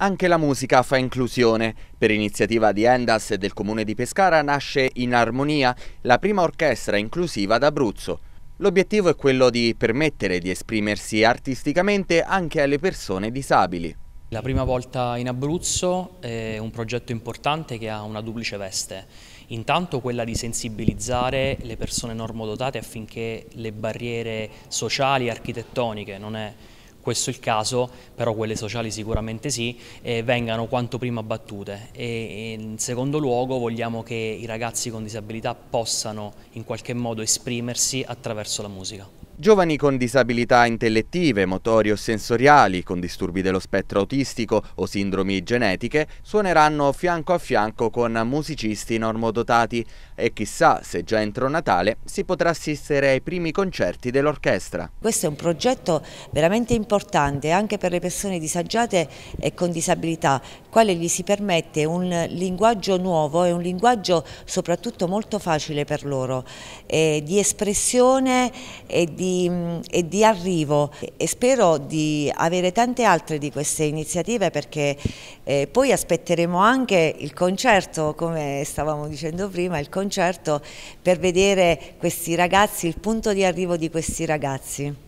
Anche la musica fa inclusione. Per iniziativa di Endas e del comune di Pescara nasce In Armonia, la prima orchestra inclusiva d'Abruzzo. L'obiettivo è quello di permettere di esprimersi artisticamente anche alle persone disabili. La prima volta in Abruzzo è un progetto importante che ha una duplice veste. Intanto quella di sensibilizzare le persone normodotate affinché le barriere sociali e architettoniche, non è questo è il caso, però quelle sociali sicuramente sì, eh, vengano quanto prima battute. E, in secondo luogo vogliamo che i ragazzi con disabilità possano in qualche modo esprimersi attraverso la musica. Giovani con disabilità intellettive, motori o sensoriali, con disturbi dello spettro autistico o sindromi genetiche suoneranno fianco a fianco con musicisti normodotati e chissà se già entro Natale si potrà assistere ai primi concerti dell'orchestra. Questo è un progetto veramente importante anche per le persone disagiate e con disabilità, quale gli si permette un linguaggio nuovo e un linguaggio soprattutto molto facile per loro, eh, di espressione e di di, e di arrivo e spero di avere tante altre di queste iniziative perché eh, poi aspetteremo anche il concerto, come stavamo dicendo prima, il concerto per vedere questi ragazzi, il punto di arrivo di questi ragazzi.